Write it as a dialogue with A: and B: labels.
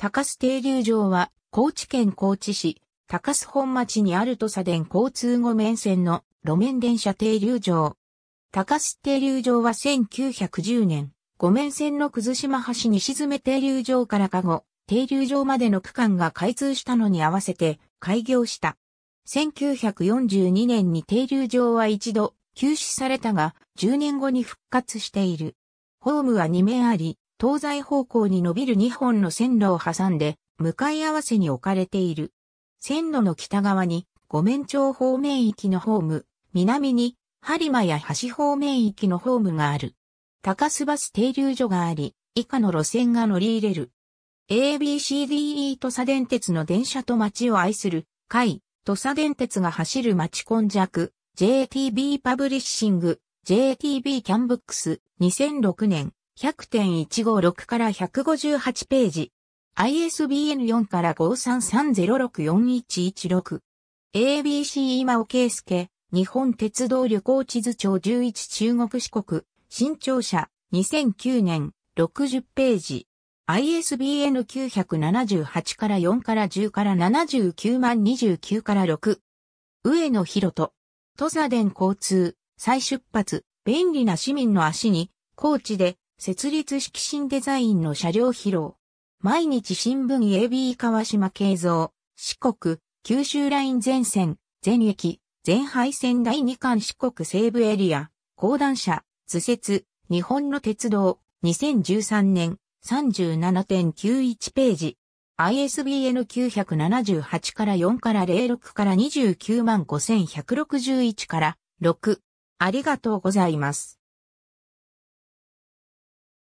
A: 高須停留場は、高知県高知市、高須本町にある
B: 土佐電交通後面線の路面電車停留場。高須停留場は1910年、後面線の葛島橋に沈め停留場からかご、停留場までの区間が開通したのに合わせて開業した。1942年に停留場は一度休止されたが、10年後に復活している。ホームは2面あり、東西方向に伸びる2本の線路を挟んで、向かい合わせに置かれている。線路の北側に、五面町方面域のホーム、南に、播磨や橋方面域のホームがある。高須バス停留所があり、以下の路線が乗り入れる。ABCDE 土佐電鉄の電車と街を愛する、会、土佐電鉄が走る街根弱、JTB パブリッシング、JTB キャンブックス、2006年。100.156から158ページ。ISBN 4から5330641116。ABC 今尾圭介、日本鉄道旅行地図帳11中国四国、新庁舎2009年、60ページ。ISBN 978から4から10から79万29から6。上野博人。土佐伝交通、再出発、便利な市民の足に、高知で設立式新デザインの車両披露。毎日新聞 AB 川島慶三、四国、九州ライン全線、全駅、全廃線第2巻四国西部エリア、高段車、図説、日本の鉄道、2013年、37.91ページ。ISBN 978から4から06から29
A: 万5161から6。ありがとうございます。